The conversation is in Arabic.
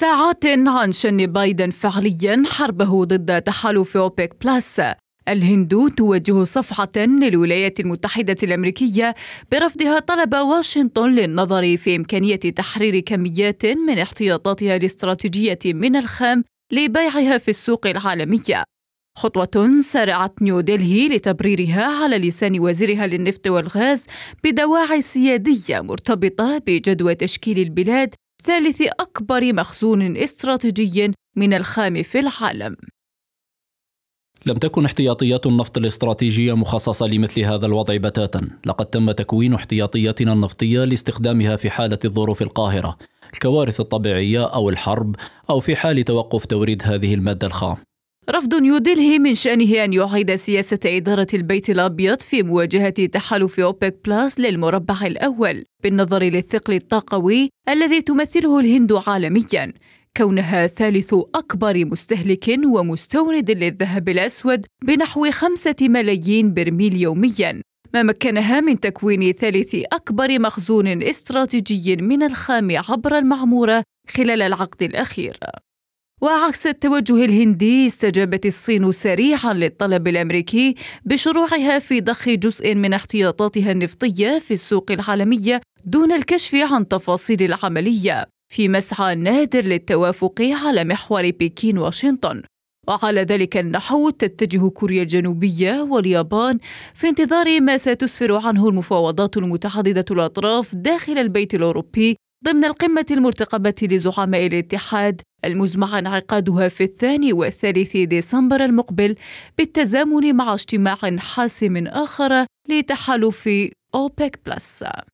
ساعات عن شن بايدن فعليا حربه ضد تحالف أوبيك بلاس الهند توجه صفحة للولايات المتحدة الأمريكية برفضها طلب واشنطن للنظر في إمكانية تحرير كميات من احتياطاتها الاستراتيجية من الخام لبيعها في السوق العالمية خطوة سارعت نيودلهي لتبريرها على لسان وزيرها للنفط والغاز بدواعي سيادية مرتبطة بجدوى تشكيل البلاد ثالث أكبر مخزون استراتيجي من الخام في العالم لم تكن احتياطيات النفط الاستراتيجية مخصصة لمثل هذا الوضع بتاتا لقد تم تكوين احتياطياتنا النفطية لاستخدامها في حالة الظروف القاهرة الكوارث الطبيعية أو الحرب أو في حال توقف توريد هذه المادة الخام رفض يدلهي من شأنه أن يعيد سياسة إدارة البيت الأبيض في مواجهة تحالف أوبك بلاس للمربع الأول بالنظر للثقل الطاقوي الذي تمثله الهند عالمياً كونها ثالث أكبر مستهلك ومستورد للذهب الأسود بنحو خمسة ملايين برميل يومياً ما مكنها من تكوين ثالث أكبر مخزون استراتيجي من الخام عبر المعمورة خلال العقد الأخير وعكس التوجه الهندي استجابت الصين سريعا للطلب الامريكي بشروعها في ضخ جزء من احتياطاتها النفطيه في السوق العالميه دون الكشف عن تفاصيل العمليه في مسعى نادر للتوافق على محور بكين واشنطن وعلى ذلك النحو تتجه كوريا الجنوبية واليابان في انتظار ما ستسفر عنه المفاوضات المتعددة الأطراف داخل البيت الأوروبي ضمن القمة المرتقبة لزعماء الاتحاد المزمع انعقادها في الثاني والثالث ديسمبر المقبل بالتزامن مع اجتماع حاسم آخر لتحالف أوبك بلس